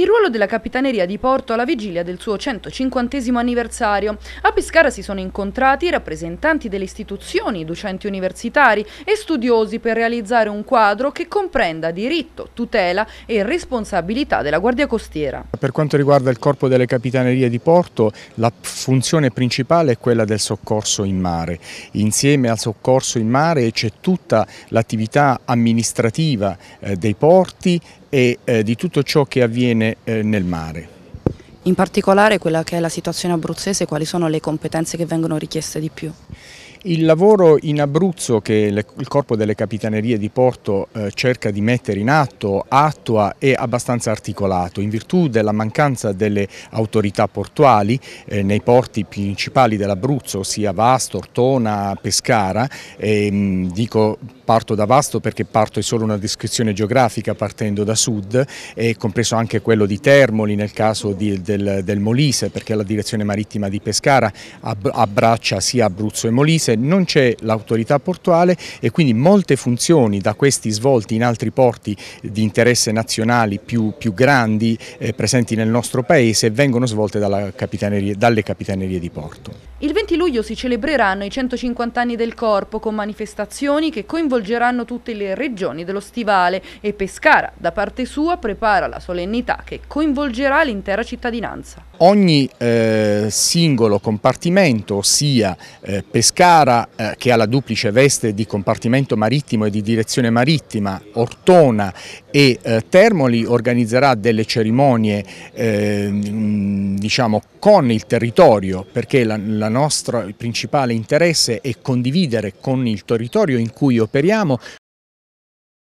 Il ruolo della Capitaneria di Porto alla vigilia del suo 150 anniversario. A Pescara si sono incontrati rappresentanti delle istituzioni, docenti universitari e studiosi per realizzare un quadro che comprenda diritto, tutela e responsabilità della Guardia Costiera. Per quanto riguarda il corpo delle Capitanerie di Porto, la funzione principale è quella del soccorso in mare. Insieme al soccorso in mare c'è tutta l'attività amministrativa eh, dei porti e eh, di tutto ciò che avviene eh, nel mare. In particolare quella che è la situazione abruzzese, quali sono le competenze che vengono richieste di più? Il lavoro in Abruzzo che il Corpo delle Capitanerie di Porto eh, cerca di mettere in atto, attua, è abbastanza articolato in virtù della mancanza delle autorità portuali eh, nei porti principali dell'Abruzzo, ossia Vasto, Ortona, Pescara. E, ehm, dico parto da Vasto perché parto è solo una descrizione geografica partendo da sud e compreso anche quello di Termoli nel caso di, del, del Molise perché la direzione marittima di Pescara abbraccia sia Abruzzo e Molise Frontex non c'è l'autorità portuale e quindi molte funzioni da questi svolti in altri porti di interesse nazionali più, più grandi eh, presenti nel nostro paese vengono svolte capitaneria, dalle capitanerie di porto. Il 20 luglio si celebreranno i 150 anni del corpo con manifestazioni che coinvolgeranno tutte le regioni dello stivale e Pescara da parte sua prepara la solennità che coinvolgerà l'intera cittadinanza ogni eh, singolo compartimento, ossia eh, Pescara eh, che ha la duplice veste di compartimento marittimo e di direzione marittima, Ortona e eh, Termoli organizzerà delle cerimonie ehm, diciamo, con il territorio perché la, la nostra, il nostro principale interesse è condividere con il territorio in cui operiamo